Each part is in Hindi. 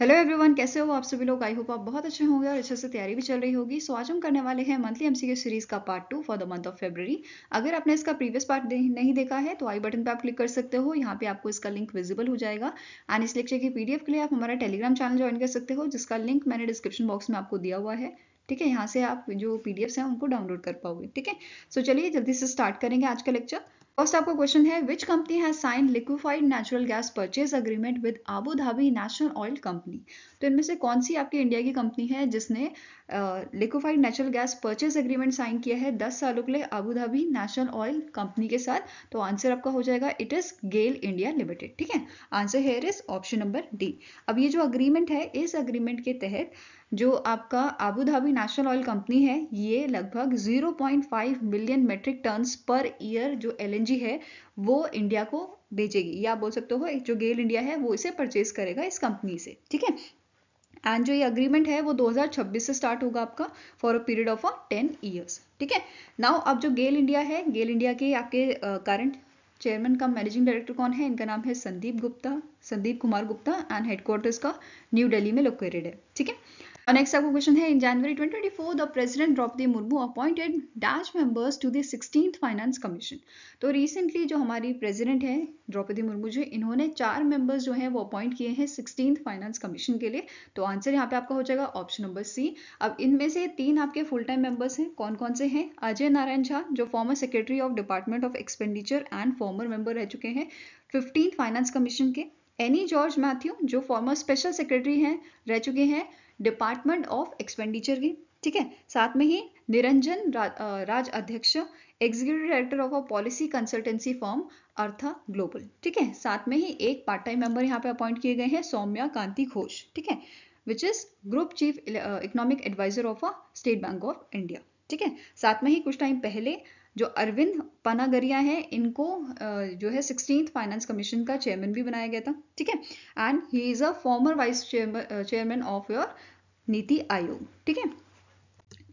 हेलो एवरीवन कैसे हो आप सभी लोग आई होप आप बहुत अच्छे होंगे और अच्छे से तैयारी भी चल रही होगी सो आज हम करने वाले हैं मंथली एमसीक्यू सीरीज का part two for the month of February अगर आपने इसका प्रीवियस पार्ट नहीं देखा है तो आई बटन पर आप क्लिक कर सकते हो यहाँ पे आपको इसका लिंक विजिबल हो जाएगा एंड इस लेक्चर की पीडीएफ के लिए आप हमारा टेलीग्राम चैनल ज्वाइन कर सकते हो जिसका लिंक मैंने डिस्क्रिप्शन बॉक्स में आपको दिया हुआ है ठीक है यहाँ से आप जो पीडीएफ हैं उनको डाउनलोड कर पाओगे ठीक है सो चलिए जल्दी से स्टार्ट करेंगे आज का लेक्चर फर्स्ट आपका क्वेश्चन है which company has sign liquefied natural gas purchase agreement with Abu Dhabi National Oil Company तो इनमें से कौन सी आपकी इंडिया की कंपनी है जिसने liquefied natural gas purchase agreement sign किया है 10 सालों के लिए Abu Dhabi National Oil Company के साथ तो आंसर आपका हो जाएगा it is GAIL India limited ठीक है answer here is option number D अब ये जो अग्रीमेंट है इस अग्रीमेंट के तहत जो आपका Abu Dhabi National Oil Company है ये लगभग 0.5 million metric tons per year जो एल है वो इंडिया को बेचेगी या बोल सकते हो जो गेल इंडिया है वो इसे परचेज करेगा इस कंपनी से ठीक है एंड जो ये अग्रीमेंट है वो 2026 से स्टार्ट होगा आपका for a period of a ten years ठीक है नाउ अब जो गेल इंडिया है गेल इंडिया के आपके करंट चेयरमैन का मैनेजिंग डायरेक्टर कौन है इनका नाम है संदीप गुप्ता संदीप कुमार गुप्ता एंड हेडक्वार्टर्स का न्यू दिल्ली में लोकेटेड है ठीक है नेक्स्ट आपको क्वेश्चन है in January 2024 the president Draupadi Murmu appointed dash members to the finance commission तो रिसेंटली जो हमारी प्रेसिडेंट है द्रौपदी मुर्मू जो इन्होंने चार मेंबर्स जो हैं वो अपॉइंट किए हैं सिक्सटीन फाइनेंस कमीशन के लिए तो आंसर यहाँ पे आपका हो जाएगा ऑप्शन नंबर सी अब इनमें से तीन आपके फुल टाइम मेंबर्स हैं कौन कौन से हैं अजय नारायण झा जो former secretary of department of expenditure and former member रह चुके हैं फिफ्टीन फाइनेंस कमीशन के एनी जॉर्ज मैथ्यू जो फॉर्मर स्पेशल सेक्रेटरी हैं रह चुके हैं डिपार्टमेंट ऑफ एक्सपेंडिचर की ठीक है साथ में ही Niranjan Raj Adhyaksh executive director of a policy consultancy firm Artha global ठीक है साथ में ही एक पार्ट टाइम मेंबर यहाँ पे अपॉइंट किए गए हैं सौम्या कांति घोष ठीक है which is group chief economic adviser of a State Bank of India ठीक है साथ में ही कुछ टाइम पहले जो अरविंद पनागरिया है इनको जो है सिक्सटीन फाइनेंस कमीशन का चेयरमैन भी बनाया गया था ठीक है and he is a former vice chairman of your Niti Aayog ठीक है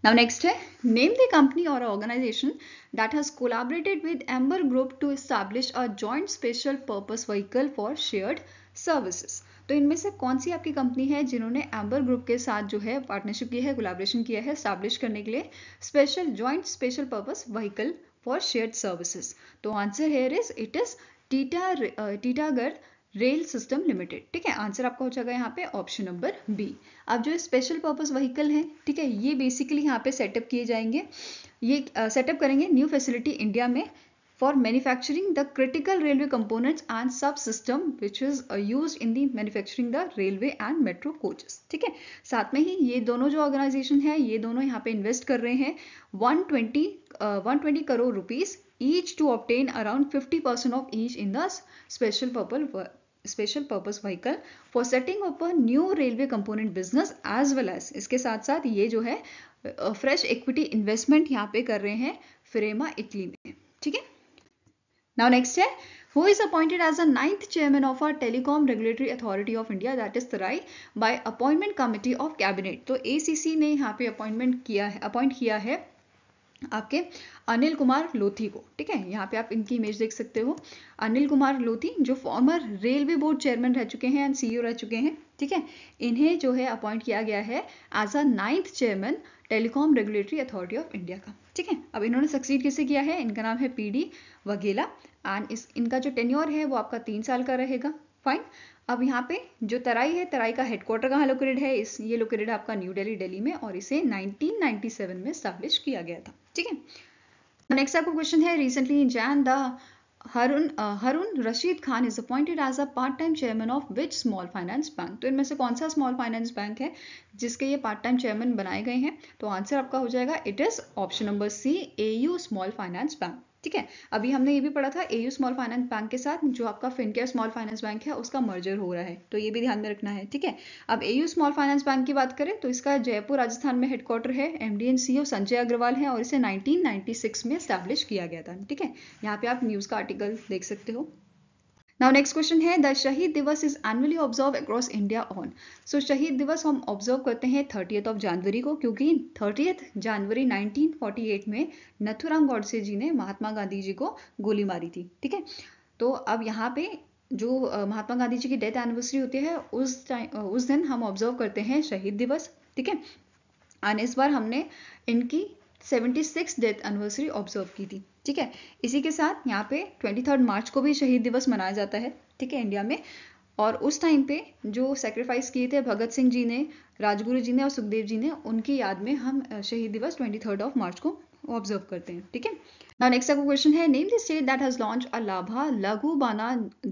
नाउ नेक्स्ट है नेम द कंपनी और organisation that has collaborated with Amber group to establish a joint special purpose vehicle for shared services तो इनमें से कौन सी आपकी कंपनी है जिन्होंने एम्बर ग्रुप के साथ जो है पार्टनरशिप की है कोलाब्रेशन किया है स्टैब्लिश करने के लिए special joint special purpose vehicle for shared services तो answer here is it is टीटा टीटागढ़ रेल सिस्टम लिमिटेड ठीक है आंसर आपका हो जाएगा यहाँ पे ऑप्शन नंबर बी अब जो स्पेशल पर्पज व्हीकल है ठीक है ये बेसिकली यहाँ पे सेटअप किए जाएंगे ये सेटअप uh, करेंगे न्यू फैसिलिटी इंडिया में for manufacturing the critical railway components and sub system which is use in the manufacturing the railway and metro coaches ठीक है साथ में ही ये दोनों जो ऑर्गेनाइजेशन है ये दोनों यहाँ पे इन्वेस्ट कर रहे हैं 120 uh, 120 crore rupees each to obtain around 50% of each in the special purpose special purpose vehicle for setting up a new railway component business as well as iske sath sath ye jo hai fresh equity investment yahan pe kar rahe hain Firema italy mein theek hai now next hai who is appointed as a ninth chairman of our telecom regulatory authority of india that is terai by appointment committee of cabinet तो acc ne yahan pe appointment kiya hai appoint kiya hai आपके अनिल कुमार लोथी को ठीक है यहाँ पे आप इनकी इमेज देख सकते हो अनिल कुमार लोथी जो फॉर्मर रेलवे बोर्ड चेयरमैन रह चुके हैं एंड सीईओ रह चुके हैं ठीक है इन्हें जो है अपॉइंट किया गया है as a ninth chairman telecom regulatory authority of India का ठीक है अब इन्होंने सक्सीड किसे किया है इनका नाम है पी डी वघेला एंड इस इनका जो टेन्योर है वो आपका तीन साल का रहेगा फाइन अब यहाँ पे जो तराई है तराई का हेडक्वार्टर कहाँ लोकेटेड है इस ये लोकेटेड आपका न्यू दिल्ली दिल्ली में और इसे 1997 में स्टैब्लिश किया गया था ठीक है नेक्स्ट आपको क्वेश्चन है रिसेंटली जैन the Harun Harun Rashid Khan is appointed as a part time chairman of which small finance bank तो इनमें से कौन सा स्मॉल फाइनेंस बैंक है जिसके ये पार्ट टाइम चेयरमैन बनाए गए हैं तो आंसर आपका हो जाएगा it is option number C AU small finance bank ठीक है अभी हमने ये भी पढ़ा था एयू स्मॉल फाइनेंस बैंक के साथ जो आपका फिनकेयर स्मॉल फाइनेंस बैंक है उसका मर्जर हो रहा है तो ये भी ध्यान में रखना है ठीक है अब एयू स्मॉल फाइनेंस बैंक की बात करें तो इसका जयपुर राजस्थान में हेडक्वार्टर है एम डी संजय अग्रवाल है और इसे सिक्स में स्टैब्लिश किया गया था ठीक है यहाँ पे आप न्यूज़ का आर्टिकल देख सकते हो नाउ नेक्स्ट क्वेश्चन है the Shaheed Diwas is annually observe across India on so Shaheed Diwas हम ऑब्जर्व करते हैं थर्टीथ ऑफ जनवरी को क्योंकि थर्टीथ जनवरी 1948 में नथुराम गौडसे जी ने महात्मा गांधी जी को गोली मारी थी ठीक है तो अब यहाँ पे जो महात्मा गांधी जी की डेथ एनिवर्सरी होती है उस टाइम उस दिन हम ऑब्जर्व करते हैं शहीद दिवस ठीक है एंड इस बार हमने इनकी seventy six death anniversary observe की थी ठीक है इसी के साथ यहाँ पे ट्वेंटी थर्ड मार्च को भी शहीद दिवस मनाया जाता है ठीक है इंडिया में और उस टाइम पे जो सेक्रीफाइस किए थे भगत सिंह जी ने राजगुरु जी ने और सुखदेव जी ने उनकी याद में हम शहीद दिवस ट्वेंटी थर्ड ऑफ मार्च को ऑब्जर्व करते हैं ठीक है नाउ नेक्स्ट का क्वेश्चन है name the state that has launch a Laabha Laghu Bana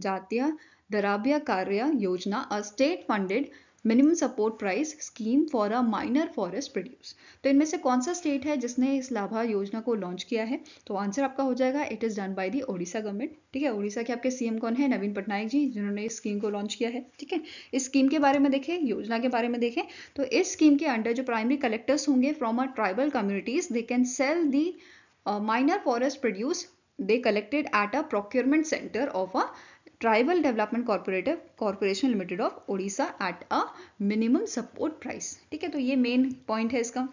Jatiya Drabya Karya Yojana a state funded minimum support price scheme for a minor forest produce तो इनमें से कौन सा स्टेट है जिसने इस लाभा योजना को लॉन्च किया है तो आंसर आपका हो जाएगा it is done by the Odisha government ठीक है ओडिशा के आपके सीएम कौन है नवीन पटनायक जी जिन्होंने इस स्कीम को लॉन्च किया है ठीक है इस स्कीम के बारे में देखें योजना के बारे में देखें तो इस स्कीम के अंडर जो प्राइमरी कलेक्टर्स होंगे from a tribal communities they can sell the minor forest produce they collected at a procurement centre of a tribal development Corporative Corporation limited of Odisha at a minimum support price ठीक है तो ये मेन पॉइंट है इसका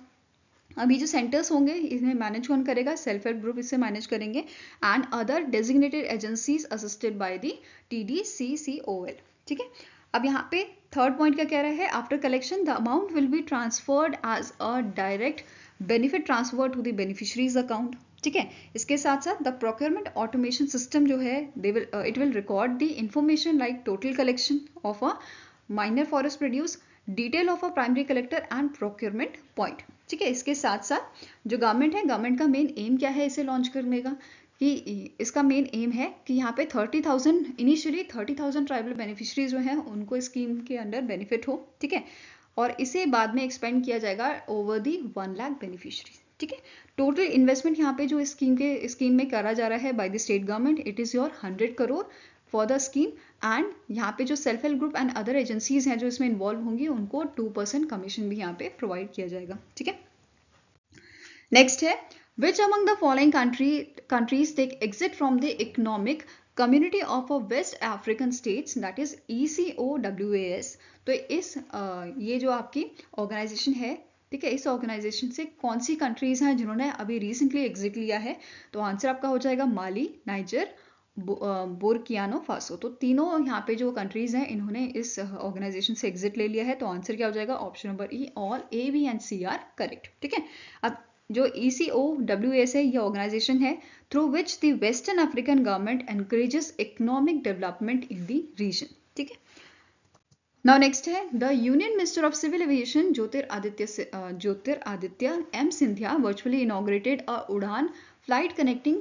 अभी जो सेंटर्स होंगे इन्हें मैनेज कौन करेगा सेल्फ हेल्प ग्रुप इसे मैनेज करेंगे and other designated agencies assisted by the T D C C O L ठीक है अब यहाँ पे थर्ड पॉइंट का कह रहा है after collection the amount will be transferred as a direct benefit transfer to the beneficiaries account ठीक है इसके साथ साथ द प्रोक्योरमेंट ऑटोमेशन सिस्टम जो है they will it will record the information like total collection of a minor forest produce detail of a primary collector and procurement point ठीक है इसके साथ साथ जो गवर्नमेंट है गवर्नमेंट का मेन एम क्या है इसे लॉन्च करने का कि इसका मेन एम है कि यहाँ पे 30,000 इनिशियली 30,000 ट्राइबल बेनिफिशरीज जो हैं उनको स्कीम के अंडर बेनिफिट हो ठीक है और इसे बाद में एक्सपेंड किया जाएगा over the one lakh beneficiaries ठीक है टोटल इन्वेस्टमेंट यहाँ पे जो स्कीम के स्कीम में करा जा रहा है by the state government it is your hundred crore for the scheme and यहाँ पे जो self help group and other agencies हैं जो इसमें इन्वॉल्व होंगी उनको टू परसेंट कमीशन भी यहाँ पे प्रोवाइड किया जाएगा ठीक है नेक्स्ट है which among the following which among the following country countries take exit from the economic community of a west african states that is S e तो इस आ, ये जो आपकी ऑर्गेनाइजेशन है ठीक है इस ऑर्गेनाइजेशन से कौन सी कंट्रीज हैं जिन्होंने अभी रिसेंटली एग्जिट लिया है तो आंसर आपका हो जाएगा माली नाइजर बोरकियानो फासो तो तीनों यहाँ पे जो कंट्रीज हैं इन्होंने इस ऑर्गेनाइजेशन से एग्जिट ले लिया है तो आंसर क्या हो जाएगा option number E all A B and C are correct ठीक है अब जो ई सी ओ डब्ल्यू एस है ये ऑर्गेनाइजेशन है through which the western African government encourages economic development in the region ठीक है नाउ नेक्स्ट है the union minister of civil aviation Jyotiraditya Jyotiraditya M Scindia virtually inaugurated a Udan flight connecting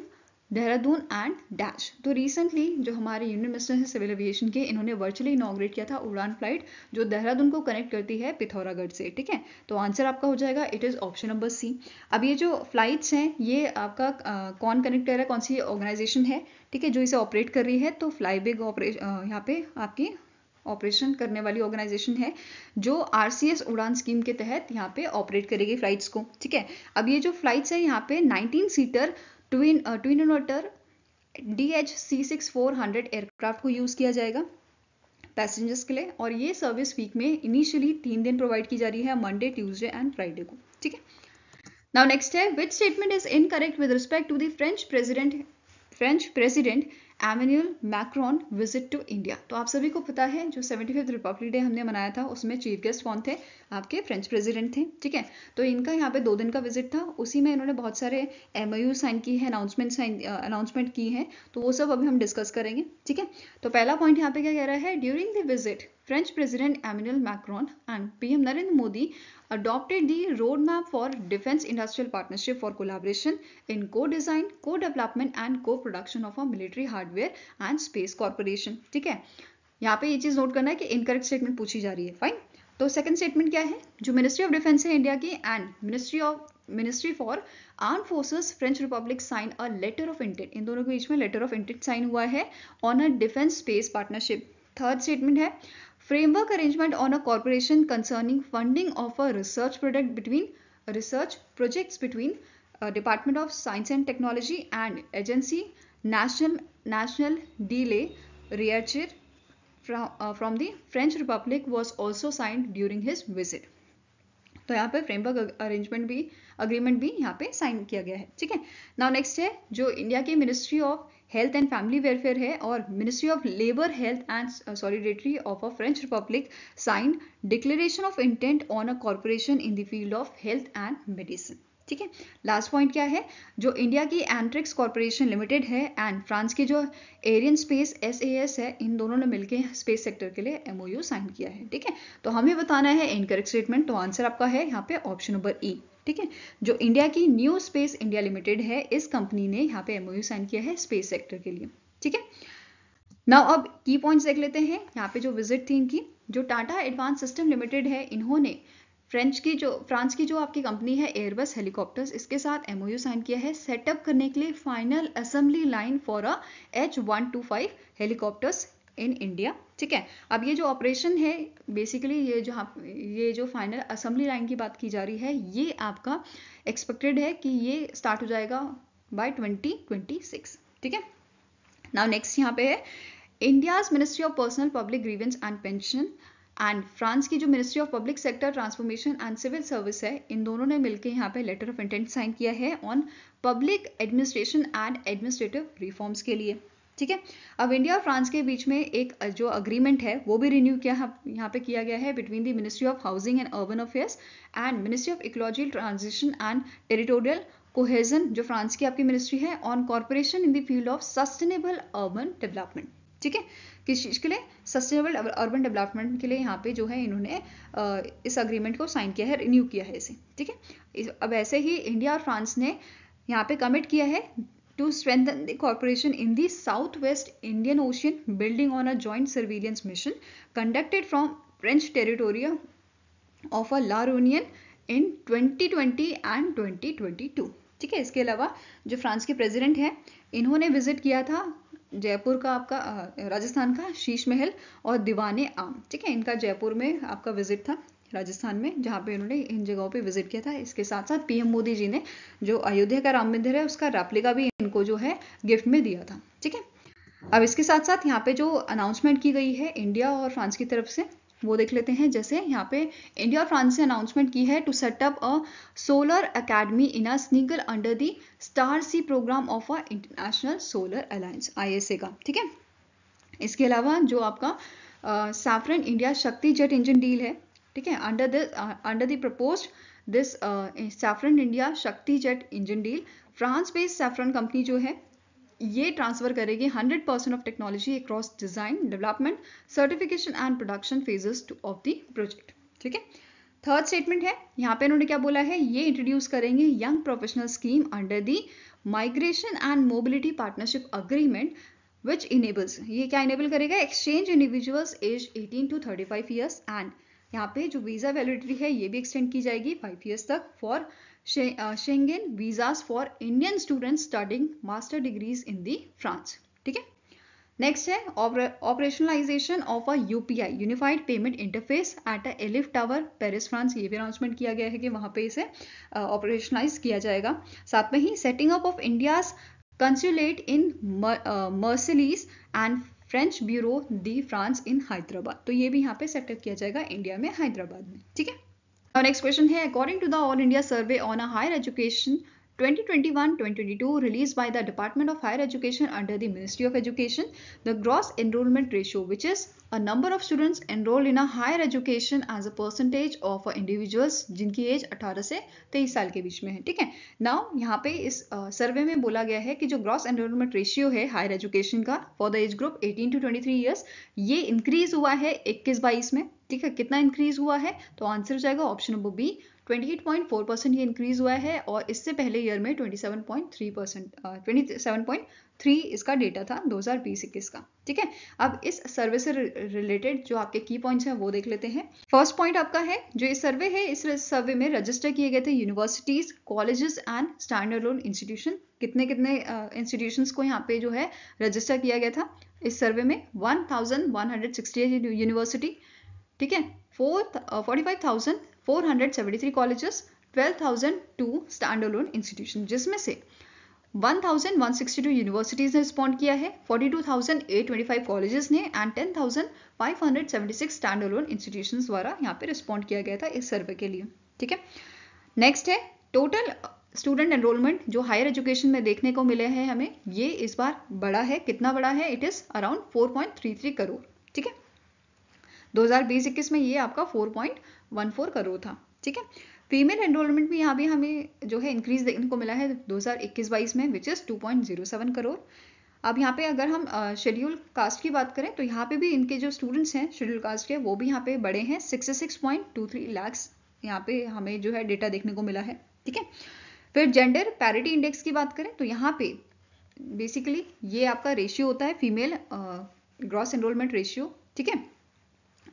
Dehradun and dash तो रिसेंटली जो हमारे यूनियन मिनिस्टर हैं सिविल एविएशन के इन्होंने वर्चुअली इनोग्रेट किया था उड़ान फ्लाइट जो देहरादून को कनेक्ट करती है पिथौरागढ़ से ठीक है तो आंसर आपका हो जाएगा it is option number C अब ये जो फ्लाइट्स हैं ये आपका आ, uh, कौन कनेक्ट कर रहा है कौन सी ऑर्गेनाइजेशन है ठीक है जो इसे ऑपरेट कर रही है तो फ्लाई बिग ऑपरेशन यहाँ पे आपकी ऑपरेशन करने वाली ऑर्गेनाइजेशन है जो आरसीएस उड़ान स्कीम के तहत यहाँ पे ऑपरेट करेगी फ्लाइट्स को ठीक है अब ये जो फ्लाइट्स है यहाँ पे 19 seater twin twin inverter D H C six four hundred aircraft को यूज़ किया जाएगा पैसेंजर्स के लिए और ये सर्विस वीक में इनिशियली तीन दिन प्रोवाइड की जा रही है मंडे ट्यूजडे एंड फ्राइडे को ठीक है नाउ नेक्स्ट है which statement is incorrect with respect to the French president French president Emmanuel Macron visit to India तो आप सभी को पता है जो सेवेंटी फिफ्थ रिपब्लिक डे हमने मनाया था उसमें चीफ गेस्ट कौन थे आपके फ्रेंच प्रेसिडेंट थे ठीक है तो इनका यहाँ पे दो दिन का विजिट था उसी में इन्होंने बहुत सारे एम साइन की है अनाउंसमेंट साइन अनाउंसमेंट की है तो वो सब अभी हम डिस्कस करेंगे ठीक है तो पहला पॉइंट यहाँ पे क्या कह रहा है during the visit French president Emmanuel Macron and PM Narendra Modi adopted the road map for defence industrial partnership for collaboration in co design co development and co production of a military hardware and space corporation ठीक है यहाँ पे ये चीज नोट करना है कि इनकरेक्ट स्टेटमेंट पूछी जा रही है फाइन तो सेकंड स्टेटमेंट क्या है जो मिनिस्ट्री ऑफ डिफेंस है इंडिया की and ministry of ministry for arm forces French republic sign a letter of intent इन दोनों के बीच में लेटर ऑफ इंटेंट साइन हुआ है on a defence space partnership third statement है framework arrangement on a corporation concerning funding of a research product between research project between department of science and technology and agency national national डीले रियचर from uh, from the French Republic was also signed during तो यहाँ पे फ्रेमवर्क अरेंजमेंट भी अग्रीमेंट भी यहाँ पे साइन किया गया है ठीक है नाउ नेक्स्ट है जो इंडिया के ministry of health and family welfare है और ministry of labour health and solidarity of a French republic sign declaration of intent on a corporation in the field of health and medicine ठीक है लास्ट पॉइंट क्या है जो इंडिया की एंट्रिक्स कॉरपोरेशन लिमिटेड है एंड फ्रांस की जो एरियन स्पेस एस है इन दोनों ने मिलकर स्पेस सेक्टर के लिए एमओयू साइन किया है ठीक है तो हमें बताना है इनकरेक्ट स्टेटमेंट तो आंसर आपका है यहाँ पे ऑप्शन नंबर ई ठीक है जो इंडिया की न्यू स्पेस इंडिया लिमिटेड है इस कंपनी ने यहाँ पे एमओयू साइन किया है स्पेस सेक्टर के लिए ठीक है नाउ अब की पॉइंट्स देख लेते हैं यहाँ पे जो विजिट थी इनकी जो टाटा एडवांस सिस्टम लिमिटेड है इन्होंने फ्रेंच की जो फ्रांस की जो आपकी कंपनी है एयरबस हेलीकॉप्टर्स इसके साथ एमओयू साइन किया है सेटअप करने के लिए final assembly line for a H one two five helicopters in India ठीक है अब ये जो ऑपरेशन है बेसिकली ये जो ये जो फाइनल असेंबली लाइन की बात की जा रही है ये आपका एक्सपेक्टेड है कि ये स्टार्ट हो जाएगा बाय 2026 ठीक है नाउ नेक्स्ट यहाँ पे है India's ministry of personal public grievance and pension and France की जो ministry of public sector transformation and civil service है इन दोनों ने मिलकर यहाँ पे लेटर ऑफ इंटेंट साइन किया है on public administration and administrative reforms के लिए ठीक है अब इंडिया और फ्रांस के बीच में एक जो अग्रीमेंट है वो भी रिन्यू किया यहाँ पे किया गया है between the ministry of housing and urban affairs and ministry of ecological transition and territorial cohesion जो फ्रांस की आपकी मिनिस्ट्री है on corporation in the field of sustainable urban development ठीक है किस के लिए सस्टेनेबल अर्बन डेवलपमेंट के लिए यहाँ पे जो है इन्होंने इस अग्रीमेंट को साइन किया है रिन्यू किया है इसे ठीक है अब ऐसे ही इंडिया और फ्रांस ने यहाँ पे कमिट किया है to strengthen the corporation in the south west Indian ocean building on a joint surveillance mission conducted from French territorial of a la Reunion in twenty and 2022 ठीक है इसके अलावा जो फ्रांस के प्रेजिडेंट हैं इन्होंने विजिट किया था जयपुर का आपका राजस्थान का शीश महल और दीवाने आम ठीक है इनका जयपुर में आपका विजिट था राजस्थान में जहाँ पे उन्होंने इन जगहों पे विजिट किया था इसके साथ साथ पीएम मोदी जी ने जो अयोध्या का राम मंदिर है उसका रेप्लिका भी इनको जो है गिफ्ट में दिया था ठीक है अब इसके साथ साथ यहाँ पे जो अनाउंसमेंट की गई है इंडिया और फ्रांस की तरफ से वो देख लेते हैं जैसे यहाँ पे इंडिया फ्रांस ने अनाउंसमेंट की है to setup a solar academy in a Senegal under the star C programme of a international solar alliance ISA का ठीक है इसके अलावा जो आपका Safran India Shakti jet engine deal है ठीक है under the under the propose this Safran India Shakti jet engine deal France based Safran company जो है ये ट्रांसफर करेगी 100 percent of technology across design development certification and production phases two of the project ठीक है थर्ड स्टेटमेंट है यहाँ पे इन्होंने क्या बोला है ये इंट्रोड्यूस करेंगे young professional scheme under the migration and mobility partnership agreement which enables ये क्या इनेबल करेगा exchange individuals age 18 to 35 years and यहाँ पे जो वीजा वैलिडिटी है ये भी एक्सटेंड की जाएगी फाइव ईयर्स तक for Schengen visas for Indian student studying master degrees in the France ठीक है नेक्स्ट है operationalisation of a UPI unified payment interface at a एलिफ टावर पेरिस फ्रांस ये भी अनाउंसमेंट किया गया है कि वहां पे इसे ऑपरेशनलाइज uh, किया जाएगा साथ में ही setting up of India's consulate in Marseille and French bureau the France in Hyderabad तो ये भी यहाँ पे सेटअप किया जाएगा इंडिया में हैदराबाद में ठीक है Our next question here, according to the All India Survey on a Higher Education, 2021-2022 released by the Department of Higher Education under the Ministry of Education, the gross enrollment ratio, which is a number of students enrolled in a higher education as a percentage of individuals जिनकी age 18 से 23 साल के बीच में है ठीक है Now यहाँ पे इस सर्वे uh, में बोला गया है कि जो gross enrollment ratio है higher education का for the age group 18 to 23 years, ये increase हुआ है 21 22 में ठीक है कितना इंक्रीज हुआ है तो आंसर हो जाएगा ऑप्शन नंबर बी 28.4 परसेंट ये इंक्रीज हुआ है और इससे पहले ईयर में 27.3 परसेंट ट्वेंटी इसका डेटा था दो हजार का ठीक है अब इस सर्वे से रिलेटेड जो आपके की पॉइंट्स हैं वो देख लेते हैं फर्स्ट पॉइंट आपका है जो ये सर्वे है इस सर्वे में रजिस्टर किए गए थे universities colleges and standalone institution कितने कितने इंस्टीट्यूशन uh, को यहाँ पे जो है रजिस्टर किया गया था इस सर्वे में वन यूनिवर्सिटी ठीक है fourth forty 473 colleges 12,002 standalone institution जिसमें से 1,162 यूनिवर्सिटीज़ ने रिस्पॉन्ड किया है 42,825 कॉलेजेस ने एंड 10,576 स्टैंड अलोन इंस्टीट्यूशन द्वारा यहाँ पे रिस्पॉन्ड किया गया था इस सर्वे के लिए ठीक है नेक्स्ट है टोटल स्टूडेंट एनरोलमेंट जो हायर एजुकेशन में देखने को मिले हैं हमें ये इस बार बड़ा है कितना बड़ा है इट इज़ अराउंड 4.33 करोड़ ठीक है 2021 में ये आपका 4.14 करोड़ था ठीक है फीमेल एनरोलमेंट भी यहाँ भी हमें जो है इंक्रीज देखने को मिला है 2021-22 में विच इज़ 2.07 करोड़ अब यहाँ पे अगर हम शेड्यूल कास्ट की बात करें तो यहाँ पे भी इनके जो स्टूडेंट्स हैं शेड्यूल कास्ट के वो भी यहाँ पे बड़े हैं सिक्सटी सिक्स यहाँ पे हमें जो है डेटा देखने को मिला है ठीक है फिर जेंडर पैरिटी इंडेक्स की बात करें तो यहाँ पे बेसिकली ये आपका रेशियो होता है फीमेल ग्रॉस एनरोलमेंट रेशियो ठीक है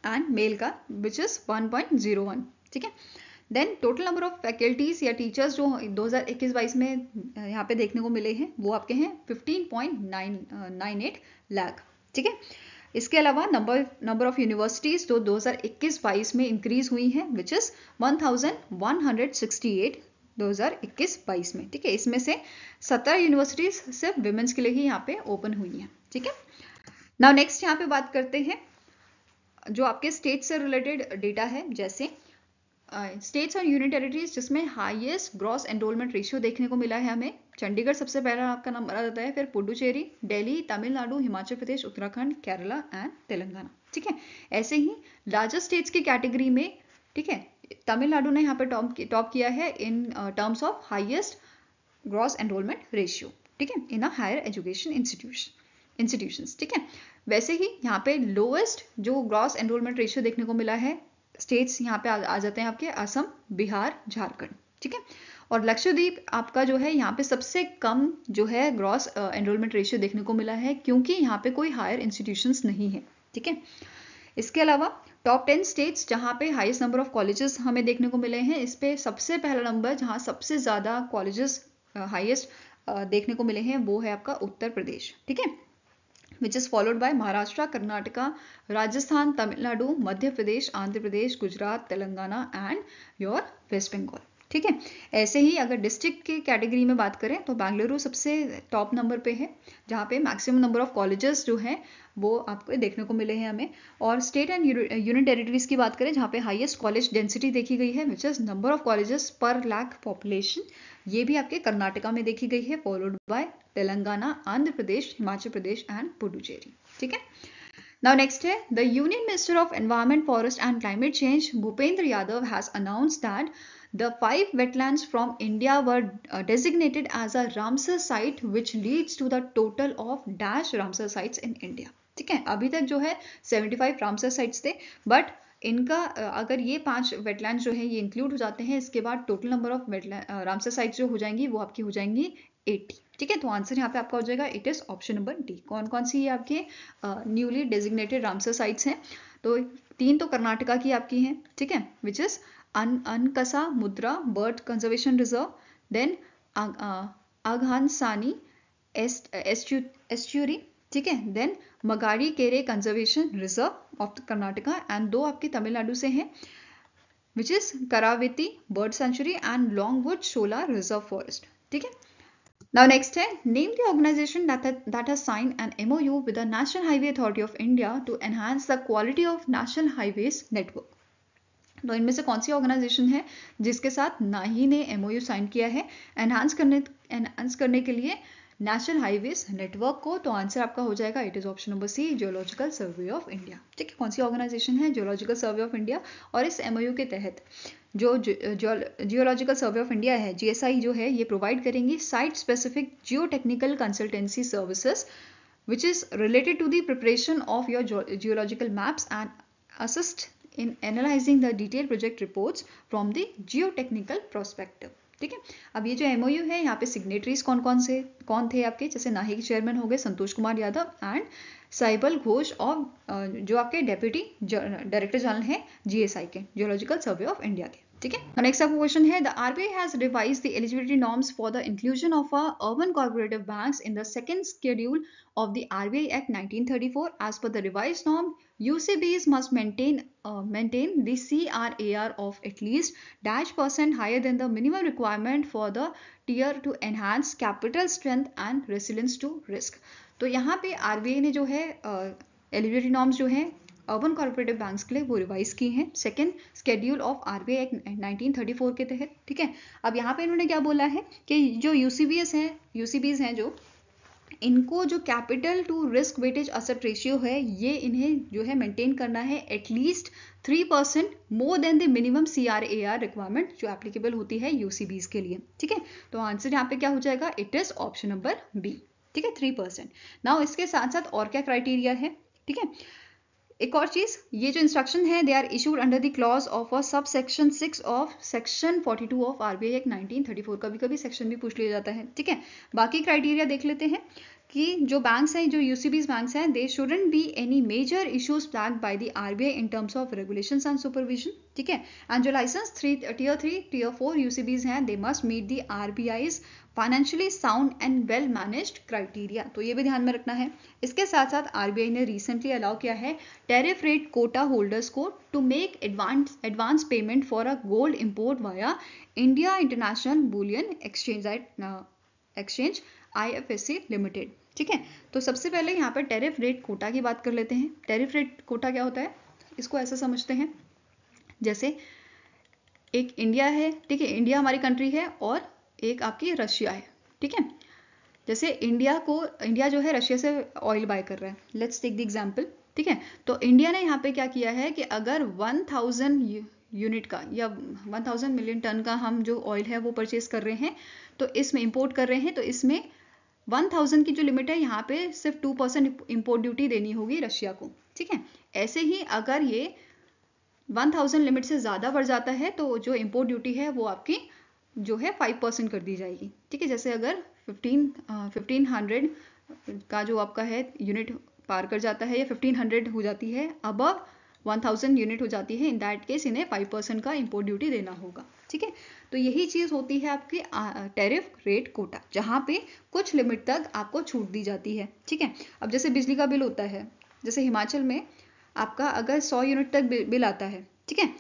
एंड मेल का विच इज़ 1.01 ठीक है then total number of faculties या टीचर्स जो 2021-22 में यहाँ पे देखने को मिले हैं वो आपके हैं 15.998 लाख ठीक है इसके अलावा नंबर नंबर ऑफ यूनिवर्सिटीज़ जो 2021-22 में इंक्रीज हुई हैं विच इज़ 1168 थाउजेंड में ठीक है इसमें से 17 यूनिवर्सिटीज़ सिर्फ वुमेन्स के लिए ही यहाँ पे ओपन हुई हैं ठीक है नाउ नेक्स्ट यहाँ पे बात करते हैं जो आपके स्टेट से रिलेटेड डेटा है जैसे स्टेट्स और यूनियन टेरिटरीज जिसमें हाईएस्ट ग्रॉस एनरोलमेंट रेशियो देखने को मिला है हमें चंडीगढ़ सबसे पहला आपका नंबर आ जाता है फिर पुडुचेरी दिल्ली तमिलनाडु हिमाचल प्रदेश उत्तराखंड केरला एंड तेलंगाना ठीक है ऐसे ही लार्जेस्ट स्टेट्स की कैटेगरी में ठीक है तमिलनाडु ने यहाँ पे टॉप टॉप किया है in terms of highest gross enrolment ratio ठीक है in a higher education institution institution ठीक है वैसे ही यहाँ पे लोएस्ट जो ग्रॉस एनरोलमेंट रेशियो देखने को मिला है स्टेट्स यहाँ पे आ, आ जाते हैं आपके असम बिहार झारखंड ठीक है और लक्षद्वीप आपका जो है यहाँ पे सबसे कम जो है ग्रॉस एनरोलमेंट रेशियो देखने को मिला है क्योंकि यहाँ पे कोई हायर इंस्टीट्यूशन नहीं है ठीक है इसके अलावा टॉप टेन स्टेट्स जहाँ पे हाइस्ट नंबर ऑफ कॉलेजेस हमें देखने को मिले हैं इस पे सबसे पहला नंबर जहाँ सबसे ज़्यादा कॉलेजेस हाइएस्ट देखने को मिले हैं वो है आपका उत्तर प्रदेश ठीक है which is followed by Maharashtra Karnataka Rajasthan Tamil Nadu Madhya Pradesh Andhra Pradesh Gujarat Telangana and your West Bengal ठीक है ऐसे ही अगर डिस्ट्रिक्ट के कैटेगरी में बात करें तो बेंगलुरु सबसे टॉप नंबर पे है जहाँ पे मैक्सिमम नंबर ऑफ कॉलेजेस जो हैं वो आपको देखने को मिले हैं हमें और स्टेट एंड यूनियन टेरिटरीज की बात करें जहाँ पे हाईएस्ट कॉलेज डेंसिटी देखी गई है which is number of colleges per lakh population ये भी आपके कर्नाटका में देखी गई है followed by Telangana Andhra Pradesh Himachal Pradesh and Puducherry ठीक है नाउ नेक्स्ट है the union minister of environment forest and climate change Bhupender Yadav has announce that the five wetland from India were designated as a Ramsar site which leads to the total of dash Ramsar site in India ठीक है अभी तक जो है 75 फाइव रामसर साइट्स थे बट इनका अगर ये पांच वेटलैंड जो है ये इंक्लूड हो जाते हैं इसके बाद total number of wetland Ramsar site जो हो जाएंगी वो आपकी हो जाएंगी 80 ठीक है तो आंसर यहाँ पे आपका हो जाएगा it is option number D कौन कौन सी ये आपके न्यूली डेजिग्नेटेड रामसर साइट्स हैं तो तीन तो कर्नाटका की आपकी हैं ठीक है which is Ankasamudra bird conservation reserve then Aghanashini estuary ठीक है then Magadi Kere conservation reserve of Karnataka and दो आपके तमिलनाडु से हैं which is Karaivetti bird sanctuary and Longwood Shola reserve forest ठीक है नाउ नेक्स्ट है name the organisation that has sign an MoU with National Highway Authority of India to enhance the quality of national highway network तो इनमें से कौन सी ऑर्गेनाइजेशन है जिसके साथ नाही ने एमओयू साइन किया है एनहांस करने एनहांस करने के लिए नेशनल हाईवेज नेटवर्क को तो आंसर आपका हो जाएगा it is option number C geological survey of India ठीक है कौन सी ऑर्गेनाइजेशन है जियोलॉजिकल सर्वे ऑफ इंडिया और इस एमओयू के तहत जो जियोलॉजिकल सर्वे ऑफ इंडिया है जीएसआई जो है ये प्रोवाइड करेंगी site specific geotechnical consultancy services is related to to preparation of your geological maps and assist in analysing the detail project project from the geotechnical prospective ठीक है अब ये जो एम है यहाँ पे सिग्नेटरीज कौन कौन से कौन थे आपके जैसे नाही के चेयरमैन हो गए संतोष कुमार यादव एंड साइबल घोष और जो आपके डेप्यूटी डायरेक्टर जनरल हैं जीएसआई के जियोलॉजिकल सर्वे ऑफ इंडिया के ठीक है नेक्स्ट आपका क्वेश्चन है the RBI has revise the eligibility norms for the inclusion of a urban cooperative banks in the second schedule of the RBI act 1934 as per the revise norm UCBs must maintain maintain the CRAR of at least dash percent higher than the minimum requirement for the tier two enhance capital strength and resilience to risk तो यहां पे आरबीआई ने जो है एलिजिबिलिटी uh, नॉर्म्स जो है अर्बन कॉरपोरेटिव बैंक्स के लिए वो रिवाइज की हैं second schedule of R B act nineteen के तहत ठीक है अब यहाँ पे इन्होंने क्या बोला है कि जो यू हैं यू हैं जो इनको जो capital to risk weightage asset ratio है ये इन्हें जो है मेंटेन करना है at least three percent more than the minimum C R A R requirement जो एप्लीकेबल होती है यूसीबीज के लिए ठीक है तो आंसर यहाँ पे क्या हो जाएगा it is option number B ठीक है थ्री परसेंट नाउ इसके साथ साथ और क्या क्राइटेरिया है ठीक है एक और चीज़ ये जो इंस्ट्रक्शन है they are issued under the clause of a sub section six of section forty two of RBI act nineteen thirty four कभी कभी सेक्शन भी पूछ लिया जाता है ठीक है बाकी क्राइटेरिया देख लेते हैं कि जो बैंक्स हैं जो यूसीबीज बैंक्स हैं they shouldn't be any major issues flag by the I in terms of regulation and supervision ठीक है एंड जो licence three tier three tier four UCBs हैं they must meet the RBI financially sound and well managed criteria तो ये भी ध्यान में रखना है इसके साथ साथ आरबीआई ने रिसेंटली अलाउ किया है टेरिफ रेट कोटा होल्डर्स को to make advance advance payment for a gold import via India international bullion exchange exchange I F S C limited ठीक है तो सबसे पहले यहाँ पर टेरिफ रेट कोटा की बात कर लेते हैं टेरिफ रेट कोटा क्या होता है इसको ऐसा समझते हैं जैसे एक इंडिया है ठीक है इंडिया हमारी कंट्री है और एक आपकी रशिया है ठीक है जैसे इंडिया को इंडिया जो है रशिया से ऑयल बाय कर रहा है लेट्स टेक द एग्जाम्पल ठीक है तो इंडिया ने यहाँ पे क्या किया है कि अगर 1000 यूनिट का या 1000 मिलियन टन का हम जो ऑयल है वो परचेज कर रहे हैं तो इसमें इंपोर्ट कर रहे हैं तो इसमें वन थाउजेंड की जो लिमिट है यहाँ पे सिर्फ टू परसेंट इम्पोर्ट ड्यूटी देनी होगी रशिया को ठीक है ऐसे ही अगर ये वन थाउजेंड लिमिट से ज़्यादा बढ़ जाता है तो जो इम्पोर्ट ड्यूटी है वो आपकी जो है फाइव परसेंट कर दी जाएगी ठीक है जैसे अगर फिफ्टीन फिफ्टीन हंड्रेड का जो आपका है यूनिट पार कर जाता है या फिफ्टीन हंड्रेड हो जाती है अब 1000 यूनिट हो जाती है इन दैट केस इन्हें 5 परसेंट का इम्पोर्ट ड्यूटी देना होगा ठीक है तो यही चीज़ होती है आपकी टैरिफ रेट कोटा जहाँ पे कुछ लिमिट तक आपको छूट दी जाती है ठीक है अब जैसे बिजली का बिल होता है जैसे हिमाचल में आपका अगर सौ यूनिट तक बिल आता है ठीक है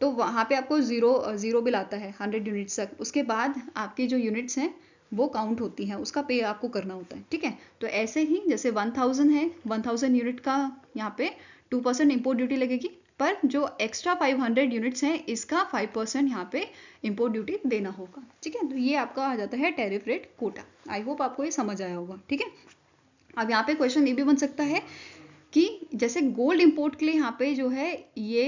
तो वहाँ पे आपको ज़ीरो ज़ीरो बिल आता है हंड्रेड यूनिट्स तक उसके बाद आपके जो यूनिट्स हैं वो काउंट होती हैं उसका पे आपको करना होता है ठीक है तो ऐसे ही जैसे 1000 है 1000 यूनिट का यहाँ पे टू परसेंट इम्पोर्ट ड्यूटी लगेगी पर जो एक्स्ट्रा 500 यूनिट्स हैं इसका 5 परसेंट यहाँ पे इम्पोर्ट ड्यूटी देना होगा ठीक है तो ये आपका आ जाता है tariff rate quota I hope आपको ये समझ आया होगा ठीक है अब यहाँ पे क्वेश्चन ये भी बन सकता है कि जैसे गोल्ड इम्पोर्ट के लिए यहाँ पे जो है ये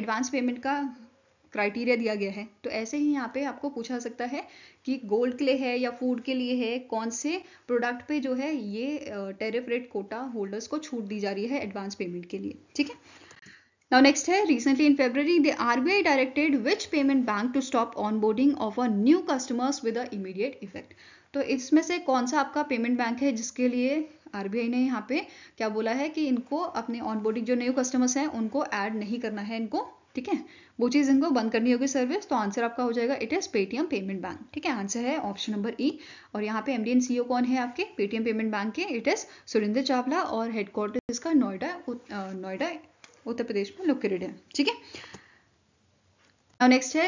एडवांस पेमेंट का क्राइटेरिया दिया गया है तो ऐसे ही यहाँ पे आपको पूछा सकता है कि गोल्ड के लिए है या फूड के लिए है कौन से प्रोडक्ट पे जो है ये टेरिफ रेट कोटा होल्डर्स को छूट दी जा रही है एडवांस पेमेंट के लिए ठीक है Now next है recently in February the RBI directed which payment bank to stop onboarding of a new customers with a immediate effect. तो इसमें से कौन सा आपका पेमेंट बैंक है जिसके लिए आरबीआई ने यहाँ पे क्या बोला है कि इनको अपने ऑनबोर्डिंग जो न्यू कस्टमर्स हैं उनको ऐड नहीं करना है इनको ठीक है वो चीज़ इनको बंद करनी होगी सर्विस तो आंसर आपका हो जाएगा it is Paytm payment bank ठीक है आंसर है ऑप्शन नंबर ई और यहाँ पे एमडीएन सीईओ e कौन है आपके पेटीएम पेमेंट बैंक के इट इज़ सुरेंद्र चावला और हेडक्वार्टर इसका नोएडा नोएडा उत्तर प्रदेश में लोकेटेड है ठीक है नेक्स्ट है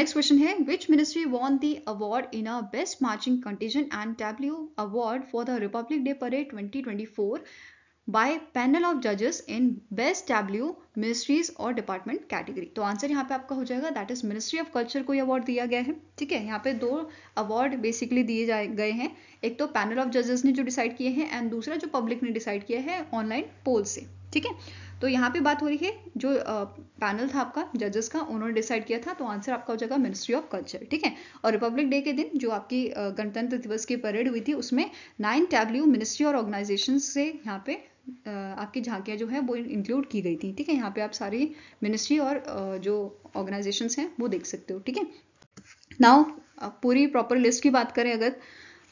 नेक्स्ट क्वेश्चन है which ministry won the award in a best marching contingent and tableau award for the republic day parade 2024 by panel of जजेस इन बेस्ट डब्ल्यू मिनिस्ट्रीज और डिपार्टमेंट कैटेगरी तो आंसर यहाँ पे आपका हो जाएगा that is ministry of culture को अवार्ड दिया गया है ठीक है यहाँ पे दो अवार्ड बेसिकली दिए जाए गए हैं एक तो पैनल ऑफ जजेस ने जो डिसाइड किए हैं एंड दूसरा जो पब्लिक ने डिसाइड किया है ऑनलाइन पोल से ठीक है तो यहाँ पे बात हो रही है जो पैनल था आपका जजेस का उन्होंने डिसाइड किया था तो आंसर आपका हो जाएगा मिनिस्ट्री ऑफ कल्चर ठीक है और रिपब्लिक डे के दिन जो आपकी गणतंत्र दिवस की परेड हुई थी उसमें नाइन टैबल्यू मिनिस्ट्री और ऑर्गेनाइजेशन से यहाँ पे आपकी झांकियाँ जो है वो इंक्लूड की गई थी ठीक है यहाँ पे आप सारी मिनिस्ट्री और जो ऑर्गेनाइजेशंस हैं वो देख सकते हो ठीक है नाउ पूरी प्रॉपर लिस्ट की बात करें अगर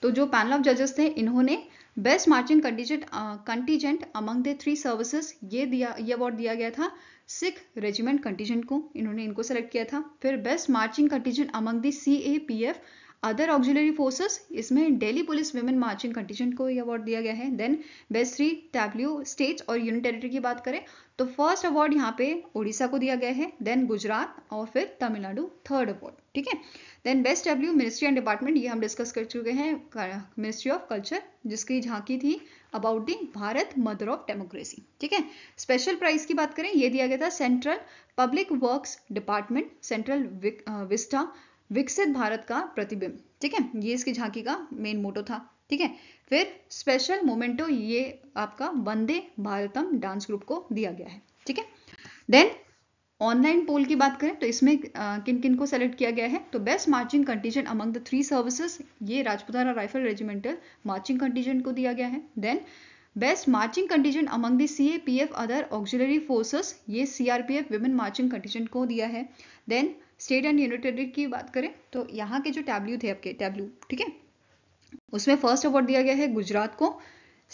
तो जो पैनल ऑफ जजेस थे इन्होंने best marching contingent contingent among the three services ये दिया ये अवार्ड दिया गया था सिख रेजिमेंट कंटीजेंट को इन्होंने इनको सेलेक्ट किया था फिर best marching contingent among the C A P F other auxiliary forces इसमें Delhi police women marching contingent को ये अवार्ड दिया गया है then best three tableau states और यूनियन टेरिटरी की बात करें तो फर्स्ट अवार्ड यहाँ पे उड़ीसा को दिया गया है देन गुजरात और फिर तमिलनाडु थर्ड अवार्ड ठीक है then best W ministry and department ये हम डिस्कस कर चुके हैं मिनिस्ट्री ऑफ कल्चर जिसकी झांकी थी about the Bharat mother of democracy ठीक है स्पेशल प्राइज की बात करें ये दिया गया था central public works department central vista Viksit Bharat का प्रतिबिंब ठीक है ये इसकी झांकी का मेन मोटो था ठीक है फिर स्पेशल मोमेंटो ये आपका वंदे भारतम डांस ग्रुप को दिया गया है ठीक है देन ऑनलाइन पोल की बात करें तो इसमें आ, किन किन को सेलेक्ट किया गया है तो best marching contingent among the three services ये Rajputana rifle regimental marching contingent को दिया गया है then best marching contingent among the C A P F other auxiliary forces ये CRPF are women marching contingent को दिया है देन स्टेट एंड टेरिटरी की बात करें तो यहाँ के जो टैब्ल्यू थे आपके टैब्ल्यू ठीक है उसमें फर्स्ट अवार्ड दिया गया है गुजरात को